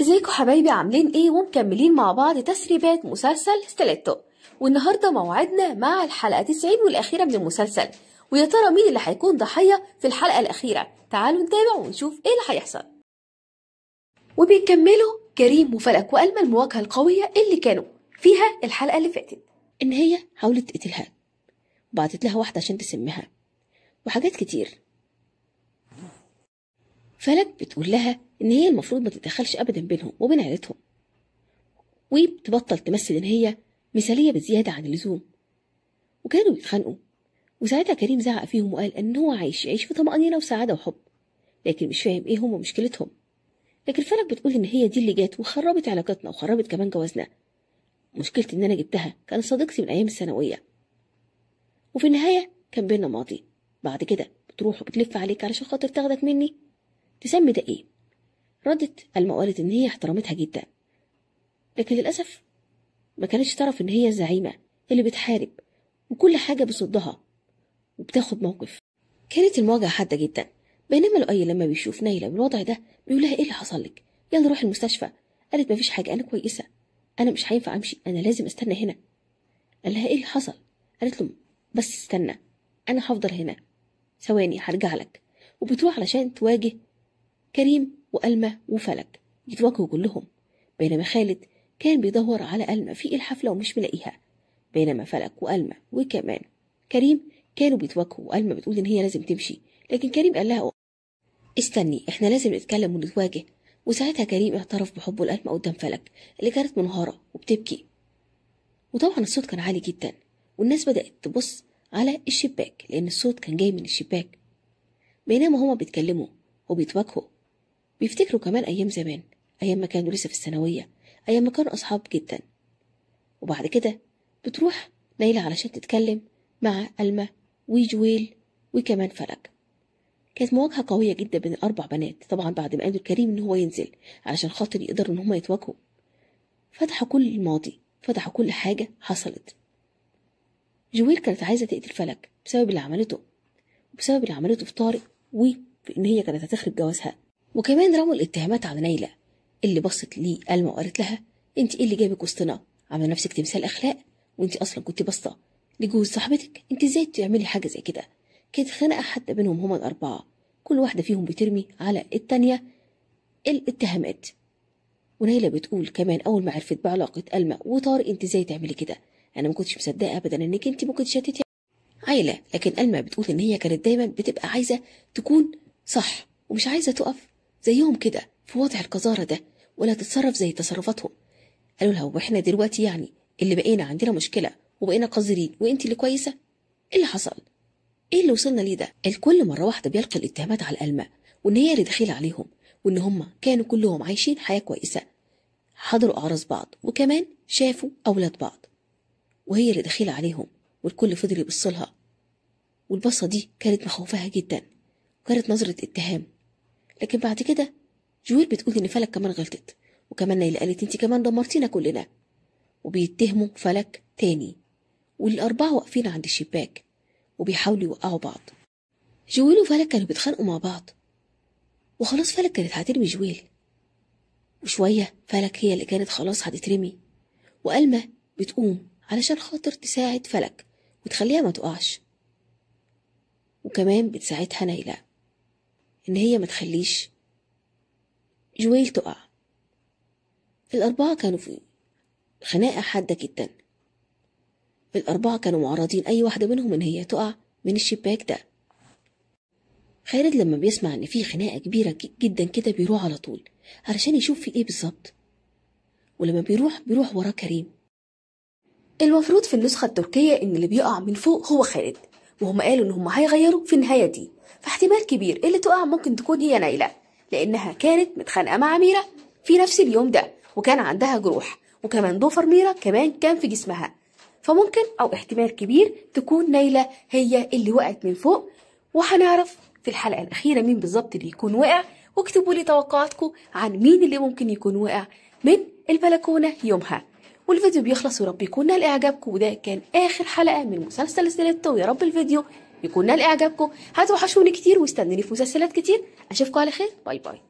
ازيكم حبايبي عاملين ايه ومكملين مع بعض تسريبات مسلسل ستيليتو والنهارده موعدنا مع الحلقه 90 والاخيره من المسلسل ويا ترى مين اللي هيكون ضحيه في الحلقه الاخيره تعالوا نتابع ونشوف ايه اللي هيحصل وبيكملوا كريم وفلك وألما المواجهه القويه اللي كانوا فيها الحلقه اللي فاتت ان هي حاولت تقتلها بعتت لها واحده عشان تسمها وحاجات كتير فلك بتقول لها ان هي المفروض ما تتدخلش ابدا بينهم وبين عيلتهم وبتبطل تمثل ان هي مثاليه بزياده عن اللزوم وكانوا بيتخانقوا وساعتها كريم زعق فيهم وقال ان هو عايش يعيش في طمأنينة وسعادة وحب لكن مش فاهم ايه هم مشكلتهم لكن فلك بتقول ان هي دي اللي جات وخربت علاقتنا وخربت كمان جوازنا مشكلتي ان انا جبتها كانت صديقتي من ايام الثانويه وفي النهايه كان بينا ماضي بعد كده بتروح وبتلف عليك علشان خاطر تاخدك مني تسمي ده إيه؟ ردت ألما وقالت إن هي احترمتها جدا لكن للأسف ما كانتش تعرف إن هي الزعيمة اللي بتحارب وكل حاجة بصدها وبتاخد موقف كانت المواجهة حادة جدا بينما لؤي لما بيشوف نايلة بالوضع ده بيقول لها إيه اللي حصل لك؟ يلا روح المستشفى قالت مفيش حاجة أنا كويسة أنا مش هينفع أمشي أنا لازم أستنى هنا قال لها إيه اللي حصل؟ قالت له بس استنى أنا هفضل هنا ثواني هرجع لك وبتروح علشان تواجه كريم وألمة وفلك يتواجهوا كلهم بينما خالد كان بيدور على ألمة في الحفلة ومش ملاقيها بينما فلك وألمة وكمان كريم كانوا بيتواجهوا وألمة بتقول إن هي لازم تمشي لكن كريم قال لها استني احنا لازم نتكلم ونتواجه وساعتها كريم اعترف بحبه لألمة قدام فلك اللي كانت منهارة وبتبكي وطبعا الصوت كان عالي جدا والناس بدأت تبص على الشباك لأن الصوت كان جاي من الشباك بينما هما بيتكلموا وبيتواجهوا بيفتكروا كمان أيام زمان أيام ما كانوا لسه في الثانوية أيام ما كانوا أصحاب جدا وبعد كده بتروح نايلة علشان تتكلم مع ألما وجويل وكمان فلك كانت مواجهة قوية جدا بين الأربع بنات طبعا بعد ما قالوا الكريم إن هو ينزل علشان خاطر يقدروا إن هما يتواجهوا فتحوا كل الماضي فتحوا كل حاجة حصلت جويل كانت عايزة تقتل فلك بسبب اللي عملته وبسبب اللي عملته في طارق وفي إن هي كانت هتخرب جوازها وكمان رموا الاتهامات على نيلة اللي بصت ليه ألمى وقالت لها انت ايه اللي جابك وسطنا عامله نفسك تمثال اخلاق وانت اصلا كنت بصه لجوز صاحبتك انت ازاي تعملي حاجه زي كده كانت خناقه حتى بينهم هما الاربعه كل واحده فيهم بترمي على التانيه الاتهامات ونيلة بتقول كمان اول ما عرفت بعلاقه ألمى وطارق انت ازاي تعملي كده انا ما كنتش مصدقه ابدا انك انت ممكن تشتتي عيله لكن ألمى بتقول ان هي كانت دايما بتبقى عايزه تكون صح ومش عايزه تقف زيهم كده في وضع القذارة ده ولا تتصرف زي تصرفاتهم قالوا لها واحنا دلوقتي يعني اللي بقينا عندنا مشكلة وبقينا قذرين وانت اللي كويسة ايه اللي حصل ايه اللي وصلنا ليه ده الكل مرة واحدة بيلقي الاتهامات على الألماء وان هي اللي دخيلة عليهم وان هم كانوا كلهم عايشين حياة كويسة حضروا أعراس بعض وكمان شافوا أولاد بعض وهي اللي دخيلة عليهم والكل فضل يبصلها والبصة دي كانت مخوفاها جدا وكانت نظرة اتهام لكن بعد كده جويل بتقول ان فلك كمان غلطت وكمان نايلة قالت انت كمان دمرتينا كلنا وبيتهموا فلك تاني والأربعة واقفين عند الشباك وبيحاولوا يوقعوا بعض جويل وفلك كانوا بيتخانقوا مع بعض وخلاص فلك كانت هترمي جويل وشوية فلك هي اللي كانت خلاص هتترمي وألما بتقوم علشان خاطر تساعد فلك وتخليها ما تقعش وكمان بتساعدها نايلة إن هي ما تخليش جويل تقع الأربعة كانوا في خناقة حادة جدا الأربعة كانوا معرضين أي واحدة منهم إن هي تقع من الشباك ده خالد لما بيسمع إن في خناقة كبيرة جدا كده بيروح على طول علشان يشوف في إيه بالظبط ولما بيروح بيروح وراه كريم المفروض في النسخة التركية إن اللي بيقع من فوق هو خالد وهم قالوا إن هم هيغيروا في النهاية دي فاحتمال كبير اللي تقع ممكن تكون هي نايلة لأنها كانت متخانقة مع ميره في نفس اليوم ده وكان عندها جروح وكمان ضفر ميره كمان كان في جسمها فممكن أو احتمال كبير تكون نايلة هي اللي وقعت من فوق وهنعرف في الحلقة الأخيرة مين بالظبط اللي يكون وقع واكتبوا لي توقعاتكم عن مين اللي ممكن يكون وقع من البلكونة يومها والفيديو بيخلص ورب يكون نال اعجابكم وده كان اخر حلقه من مسلسل السلتة يا رب الفيديو يكون نال اعجابكم هتوحشوني كتير واستنوني في مسلسلات كتير اشوفكم على خير باي باي